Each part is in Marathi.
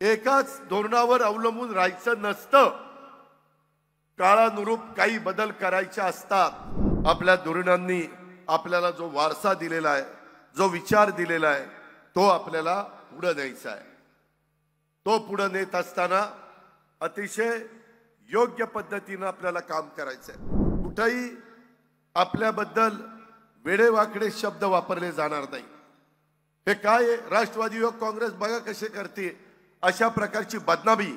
एकाच धोरणावर अवलंबून राहायचं नसतं काळानुरूप काही बदल करायचे असतात आपल्या धोरणांनी आपल्याला जो वारसा दिलेला आहे जो विचार दिलेला आहे तो आपल्याला पुढं न्यायचा आहे तो पुढं नेत असताना अतिशय योग्य पद्धतीनं आपल्याला काम करायचं आहे कुठंही आपल्याबद्दल वेडेवाकडे शब्द वापरले जाणार नाही हे काय राष्ट्रवादी युवक काँग्रेस बघा कसे करते अशा प्रकारची बदनामी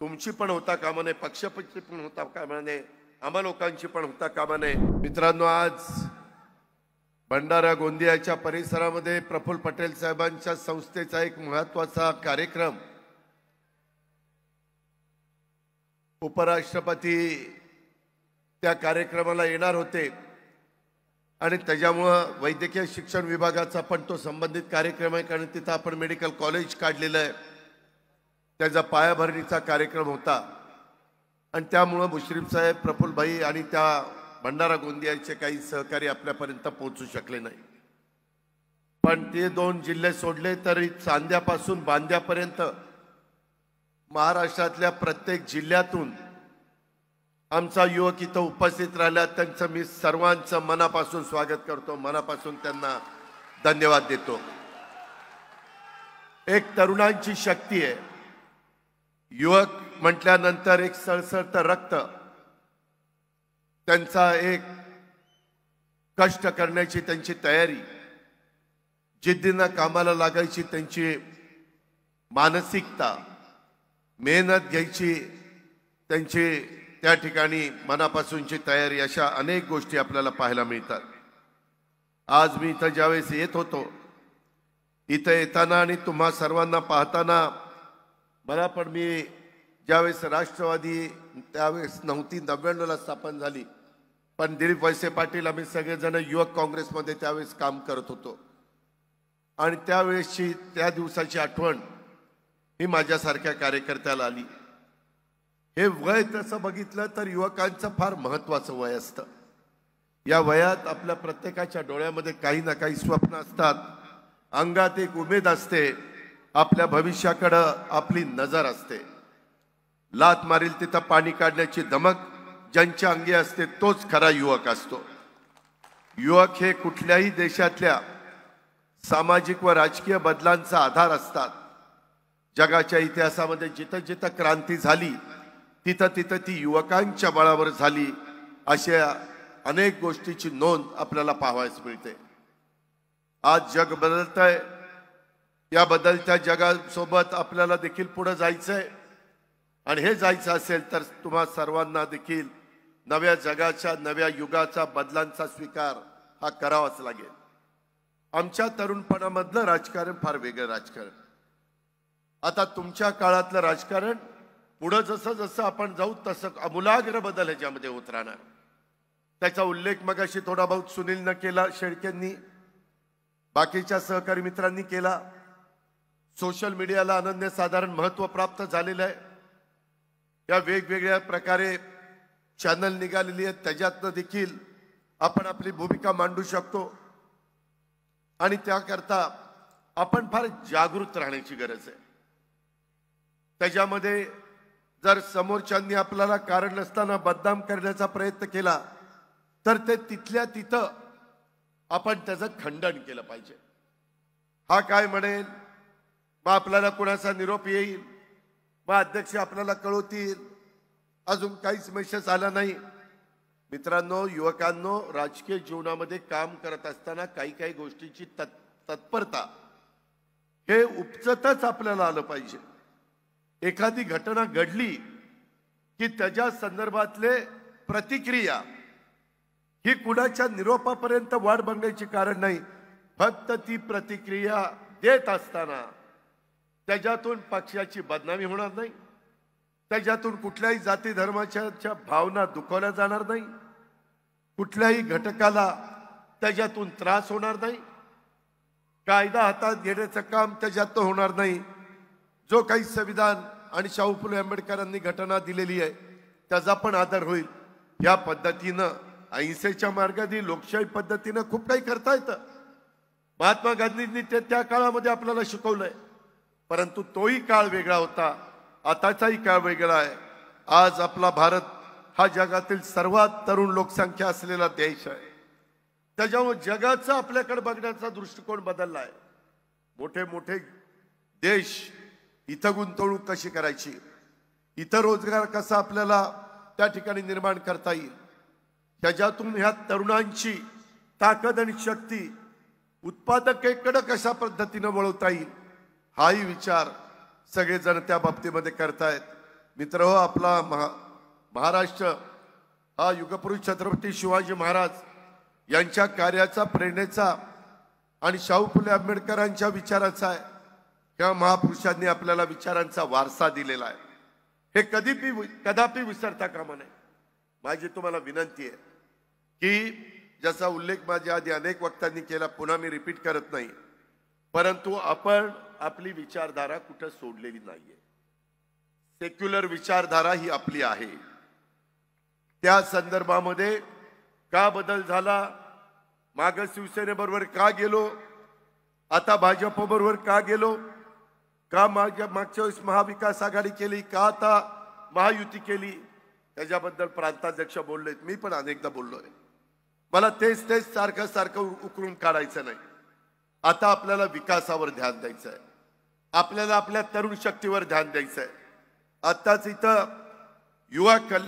तुमची पण होता कामा नये पक्षपक्षी पण होता कामा नये आम्हा लोकांची पण होता कामा नये मित्रांनो आज भंडारा गोंदियाच्या परिसरामध्ये प्रफुल्ल पटेल साहेबांच्या संस्थेचा एक महत्वाचा कार्यक्रम उपराष्ट्रपती त्या कार्यक्रमाला येणार होते आणि त्याच्यामुळं वैद्यकीय शिक्षण विभागाचा पण तो संबंधित कार्यक्रम आहे कारण तिथं आपण मेडिकल कॉलेज काढलेलं आहे त्यांचा पायाभरणीचा कार्यक्रम होता आणि त्यामुळं मुश्रीफ साहेब प्रफुलभाई आणि त्या भंडारा गोंदियाचे काही सहकारी आपल्यापर्यंत पोहोचू शकले नाही पण ते दोन जिल्हे सोडले तरी चांद्यापासून बांद्यापर्यंत महाराष्ट्रातल्या प्रत्येक जिल्ह्यातून आमचा युवक इथं उपस्थित राहिला त्यांचं मी सर्वांचं मनापासून स्वागत करतो मनापासून त्यांना धन्यवाद देतो एक तरुणांची शक्ती आहे युवक म्हटल्यानंतर एक सळसळत रक्त त्यांचा एक कष्ट करण्याची त्यांची तयारी जिद्दीनं कामाला लागायची त्यांची मानसिकता मेहनत घ्यायची त्यांची त्या ठिकाणी मनापासूनची तयारी अशा अनेक गोष्टी आपल्याला पाहायला मिळतात आज मी इथं ज्यावेळेस येत होतो इथं येताना आणि तुम्हा सर्वांना पाहताना मला पण मी ज्यावेळेस राष्ट्रवादी त्यावेळेस नव्हती नव्याण्णवला स्थापन झाली पण दिलीप वळसे पाटील आम्ही सगळेजण युवक काँग्रेसमध्ये त्यावेळेस काम करत होतो आणि त्यावेळेसची त्या दिवसाची आठवण ही माझ्यासारख्या कार्यकर्त्याला आली हे वय तसं बघितलं तर युवकांचं फार महत्त्वाचं वय असतं या वयात आपल्या प्रत्येकाच्या डोळ्यामध्ये काही ना काही स्वप्न असतात अंगात एक उमेद असते आपल्या भविष्याकडं आपली नजर असते लात मारील तिथं पाणी काढण्याची धमक ज्यांच्या अंगी असते तोच खरा युवक असतो युवक हे कुठल्याही देशातल्या सामाजिक व राजकीय बदलांचा आधार असतात जगाच्या इतिहासामध्ये जिथं जिथं क्रांती झाली तिथं तिथं ती युवकांच्या बळावर झाली अशा अनेक गोष्टीची नोंद आपल्याला पाहायला मिळते आज जग बदलत आहे या बदलत्या जगासोबत आपल्याला देखील पुढे जायचं आहे आणि हे जायचं असेल तर तुम्हा सर्वांना देखील नव्या जगाच्या नव्या युगाचा बदलांचा स्वीकार हा करावाच लागेल आमच्या तरुणपणामधलं राजकारण फार वेगळं राजकारण आता तुमच्या काळातलं राजकारण पुढं जसं जसं आपण जाऊ तसं अमूलाग्र बदल ह्याच्यामध्ये होत राहणार त्याचा उल्लेख मगाशी थोडा बहुत सुनीलनं केला शेळकेंनी बाकीच्या सहकारी मित्रांनी केला सोशल मीडियाला अनन्यसाधारण महत्त्व प्राप्त झालेलं आहे या वेगवेगळ्या प्रकारे चॅनल निघालेली आहेत त्याच्यातनं देखील आपण आपली भूमिका मांडू शकतो आणि त्याकरता आपण फार जागृत राहण्याची गरज आहे त्याच्यामध्ये जर समोरच्यांनी आपल्याला कारण नसताना बदनाम करण्याचा प्रयत्न केला तर ते तिथल्या तिथं आपण त्याचं खंडन केलं पाहिजे हा काय म्हणेल मग आपल्याला कोणाचा निरोप येईल मग अध्यक्ष आपल्याला कळवतील अजून काहीच मेसेज आला नाही मित्रांनो युवकांनो राजकीय जीवनामध्ये काम करत असताना काही काही गोष्टीची तत् तत्परता हे उपचतच आपल्याला आलं पाहिजे एखादी घटना घडली की त्याच्या संदर्भातले प्रतिक्रिया ही कुणाच्या निरोपापर्यंत वाढ बघण्याची कारण नाही फक्त ती प्रतिक्रिया देत असताना त्याच्यातून पक्षाची बदनामी होणार नाही त्याच्यातून कुठल्याही जाती धर्माच्या भावना दुखवल्या जाणार नाही कुठल्याही घटकाला त्याच्यातून त्रास होणार नाही कायदा हातात घेण्याचं काम त्याच्यात होणार नाही जो काही संविधान आणि शाहू फुले आंबेडकरांनी घटना दिलेली आहे त्याचा पण आदर होईल या पद्धतीनं अहिंसेच्या मार्गाने लोकशाही पद्धतीनं खूप काही करता येतं महात्मा गांधींनी ते त्या काळामध्ये आपल्याला शिकवलंय परंतु तोही काळ वेगळा होता आताचाही काळ वेगळा आहे आज आपला भारत हा जगातील सर्वात तरुण लोकसंख्या असलेला देश आहे त्याच्यामुळे जगाचा आपल्याकडे बघण्याचा दृष्टिकोन बदलला आहे मोठे मोठे देश इथं गुंतवणूक कशी करायची इथं रोजगार कसा आपल्याला त्या ठिकाणी निर्माण करता येईल त्याच्यातून ह्या तरुणांची ताकद आणि शक्ती उत्पादकेकडं कशा पद्धतीनं वळवता येईल हाही विचार सगळेजण त्या बाबतीमध्ये करतायत मित्र हो आपला महा महाराष्ट्र हा युगपुरुष छत्रपती शिवाजी महाराज यांच्या कार्याचा प्रेरणेचा आणि शाहू फुले आंबेडकरांच्या विचाराचा आहे किंवा महापुरुषांनी आपल्याला विचारांचा वारसा दिलेला आहे हे कधीपी कदापि विसरता कामा नये माझी तुम्हाला विनंती आहे की ज्याचा उल्लेख माझ्या आधी अनेक वक्तांनी केला पुन्हा मी रिपीट करत नाही परंतु आपण आपली विचारधारा कुठं सोडलेली नाहीये सेक्युलर विचारधारा ही आपली आहे त्या संदर्भामध्ये का बदल झाला माग शिवसेनेबरोबर का गेलो आता भाजपबरोबर का गेलो का मागच्या मागच्या वेळेस महाविकास आघाडी केली का आता महायुती केली त्याच्याबद्दल प्रांताध्यक्ष बोललेत मी पण अनेकदा बोललोय मला तेच तेच सारखं सारखं उकरून काढायचं नाही आता आपल्याला विकासावर ध्यान द्यायचं आहे आपल्याला आपल्या तरुण शक्तीवर ध्यान द्यायचं आहे आत्ताच इथं युवा कल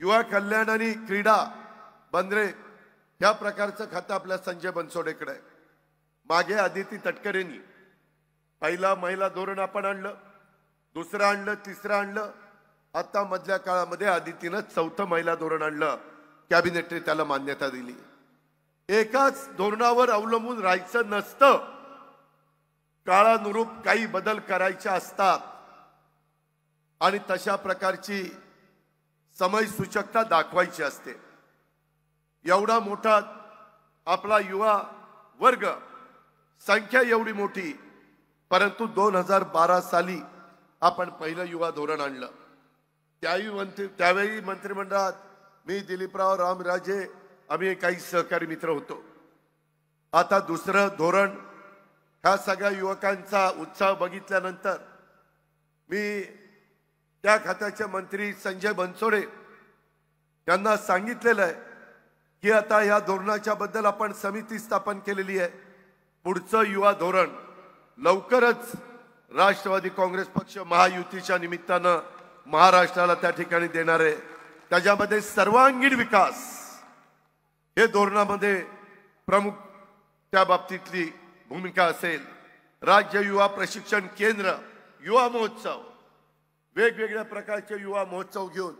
युवा कल्याण आणि क्रीडा बंदरे ह्या प्रकारचं खातं आपल्या संजय बनसोडेकडे आहे मागे आदिती तटकरेंनी पहिला महिला धोरण आपण आणलं दुसरं आणलं तिसरं आणलं आता मधल्या काळामध्ये आदितीनं चौथं महिला धोरण आणलं कॅबिनेटने त्याला मान्यता दिली एकाच धोरणावर अवलंबून राहायचं नसतं काळानुरूप काही बदल करायचे असतात आणि तशा प्रकारची समयसूचकता दाखवायची असते एवढा मोठा आपला युवा वर्ग संख्या एवढी मोठी परंतु दोन हजार बारा साली आपण पहिलं युवा धोरण आणलं त्याही मंत्री त्यावेळी मंत्रिमंडळात मी दिलीपराव रामराजे आम्ही काही सहकारी मित्र होतो आता दुसरं धोरण ह्या सगळ्या युवकांचा उत्साह बघितल्यानंतर मी त्या खात्याचे मंत्री संजय बनसोडे यांना सांगितलेलं आहे की आता ह्या धोरणाच्या बद्दल आपण समिती स्थापन केलेली आहे पुढचं युवा धोरण लवकरच राष्ट्रवादी काँग्रेस पक्ष महायुतीच्या निमित्तानं महाराष्ट्राला त्या ठिकाणी देणार आहे त्याच्यामध्ये सर्वांगीण विकास हे धोरणामध्ये प्रमुख त्या बाबतीतली भूमिका असेल राज्य युवा प्रशिक्षण केंद्र युवा महोत्सव वेगवेगळ्या प्रकारचे युवा महोत्सव घेऊन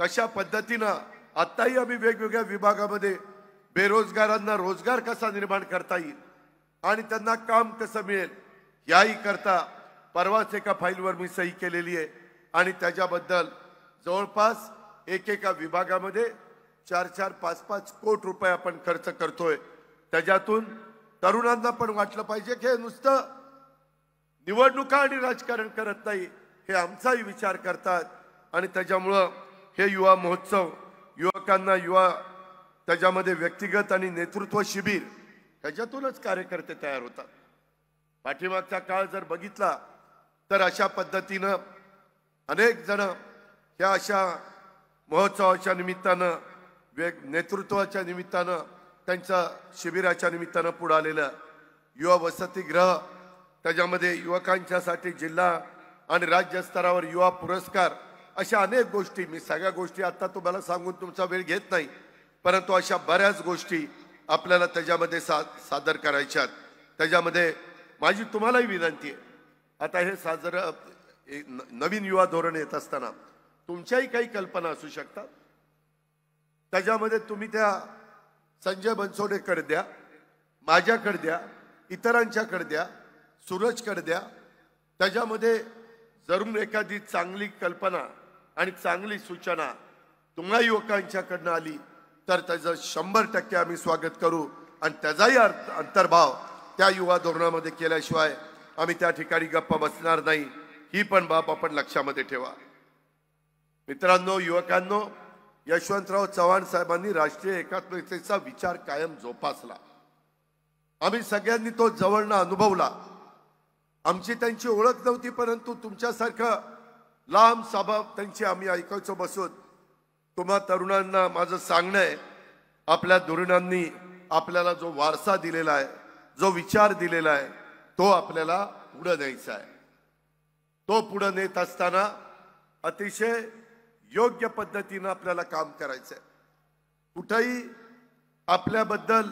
कशा पद्धतीनं आत्ताही आम्ही वेगवेगळ्या विभागामध्ये बेरोजगारांना रोजगार कसा निर्माण करता येईल आणि त्यांना काम कसं मिळेल याही करता परवाच एका फाईलवर मी सही केलेली आहे आणि त्याच्याबद्दल जवळपास एकेका विभागामध्ये चार चार पाच पाच कोट रुपये आपण खर्च करतोय त्याच्यातून तरुणांना पण वाटलं पाहिजे की हे नुसतं निवडणुका आणि राजकारण करत नाही हे आमचाही विचार करतात आणि त्याच्यामुळं हे युवा महोत्सव युवकांना युवा त्याच्यामध्ये व्यक्तिगत आणि नेतृत्व शिबिर ह्याच्यातूनच कार्यकर्ते तयार होतात पाठीमागचा काळ जर बघितला तर अशा पद्धतीनं अनेक जण ह्या अशा महोत्सवाच्या निमित्तानं वेग नेतृत्वाच्या निमित्तानं त्यांच्या शिबिराच्या निमित्तानं पुढं आलेलं युवा वसतिगृह त्याच्यामध्ये युवकांच्यासाठी जिल्हा आणि राज्यस्तरावर युवा पुरस्कार अशा अनेक गोष्टी मी सगळ्या गोष्टी आता तुम्हाला सांगून तुमचा वेळ घेत नाही परंतु अशा बऱ्याच गोष्टी आपल्याला त्याच्यामध्ये सा सादर करायच्यात त्याच्यामध्ये माझी तुम्हालाही विनंती आहे आता हे साजर नवीन युवा धोरण येत असताना तुमच्याही काही कल्पना असू शकतात त्याच्यामध्ये तुम्ही त्या संजय बनसोडेकडे द्या माझ्याकडे द्या इतरांच्याकडे द्या सूरजकडे द्या त्याच्यामध्ये जरूर एखादी चांगली कल्पना आणि चांगली सूचना तुम्हा युवकांच्याकडनं आली तर त्याचं शंभर टक्के आम्ही स्वागत करू आणि त्याचाही अर्थ अंतर्भाव त्या युवा धोरणामध्ये केल्याशिवाय आम्ही त्या ठिकाणी गप्पा बसणार नाही ही पण बाब आपण लक्षामध्ये ठेवा मित्रांनो युवकांनो यशवंतराव चव्हाण साहेबांनी राष्ट्रीय एकात्मतेचा विचार कायम जोपासला आम्ही सगळ्यांनी तो जवळनं अनुभवला आमची त्यांची ओळख नव्हती परंतु तुमच्यासारखं लांब स्वभाव त्यांची आम्ही ऐकायचो बसून तुम्हा तरुणांना माझं सांगणं आहे आपल्या धोरणांनी आपल्याला जो वारसा दिलेला आहे जो विचार दिलेला आहे तो आपल्याला पुढं न्यायचा आहे तो पुढं नेत असताना अतिशय योग्य पद्धतीनं आपल्याला काम करायचं आहे कुठंही आपल्याबद्दल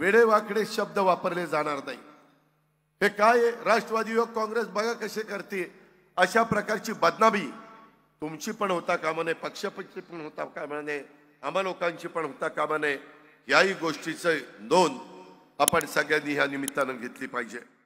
वेडेवाकडे शब्द वापरले जाणार नाही हे काय राष्ट्रवादी योग काँग्रेस बघा कसे करते अशा प्रकारची बदनामी तुमची पण होता कामा नये पक्षपक्षी पण होता कामा नये आम्हा लोकांची पण होता कामा नये याही गोष्टीचं नोंद आपण सगळ्यांनी ह्या निमित्तानं घेतली पाहिजे